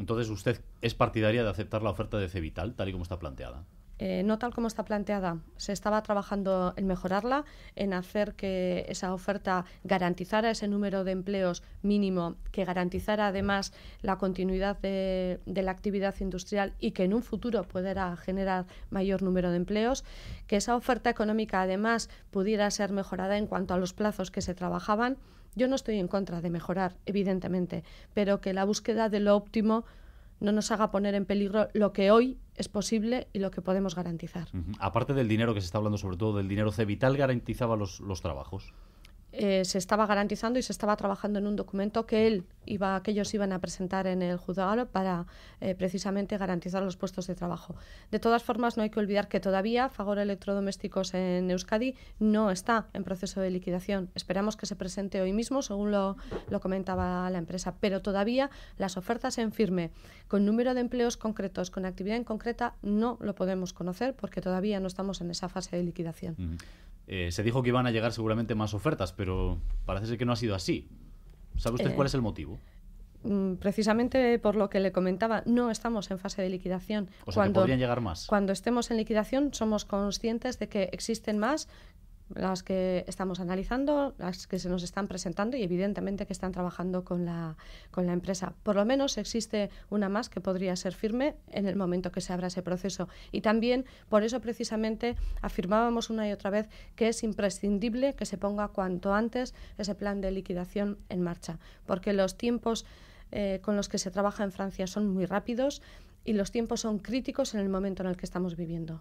Entonces, ¿usted es partidaria de aceptar la oferta de Cevital tal y como está planteada? Eh, no tal como está planteada. Se estaba trabajando en mejorarla, en hacer que esa oferta garantizara ese número de empleos mínimo, que garantizara además la continuidad de, de la actividad industrial y que en un futuro pudiera generar mayor número de empleos, que esa oferta económica además pudiera ser mejorada en cuanto a los plazos que se trabajaban. Yo no estoy en contra de mejorar, evidentemente, pero que la búsqueda de lo óptimo no nos haga poner en peligro lo que hoy es posible y lo que podemos garantizar. Aparte del dinero que se está hablando, sobre todo del dinero, ¿Cevital garantizaba los, trabajos? Eh, se estaba garantizando y se estaba trabajando en un documento que él iba, que ellos iban a presentar en el juzgado para eh, precisamente garantizar los puestos de trabajo. De todas formas, no hay que olvidar que todavía Fagor Electrodomésticos en Euskadi no está en proceso de liquidación. Esperamos que se presente hoy mismo, según lo, comentaba la empresa, pero todavía las ofertas en firme, con número de empleos concretos, con actividad en concreta, no lo podemos conocer porque todavía no estamos en esa fase de liquidación. Eh, se dijo que iban a llegar seguramente más ofertas, pero parece ser que no ha sido así. ¿Sabe usted cuál eh, es el motivo? Mm, precisamente por lo que le comentaba, no estamos en fase de liquidación. O sea, podrían llegar más. Cuando estemos en liquidación, somos conscientes de que existen más las que estamos analizando, las que se nos están presentando y evidentemente que están trabajando con la, con la empresa. Por lo menos existe una más que podría ser firme en el momento que se abra ese proceso. Y también por eso precisamente afirmábamos una y otra vez que es imprescindible que se ponga cuanto antes ese plan de liquidación en marcha, porque los tiempos eh, con los que se trabaja en Francia son muy rápidos y los tiempos son críticos en el momento en el que estamos viviendo.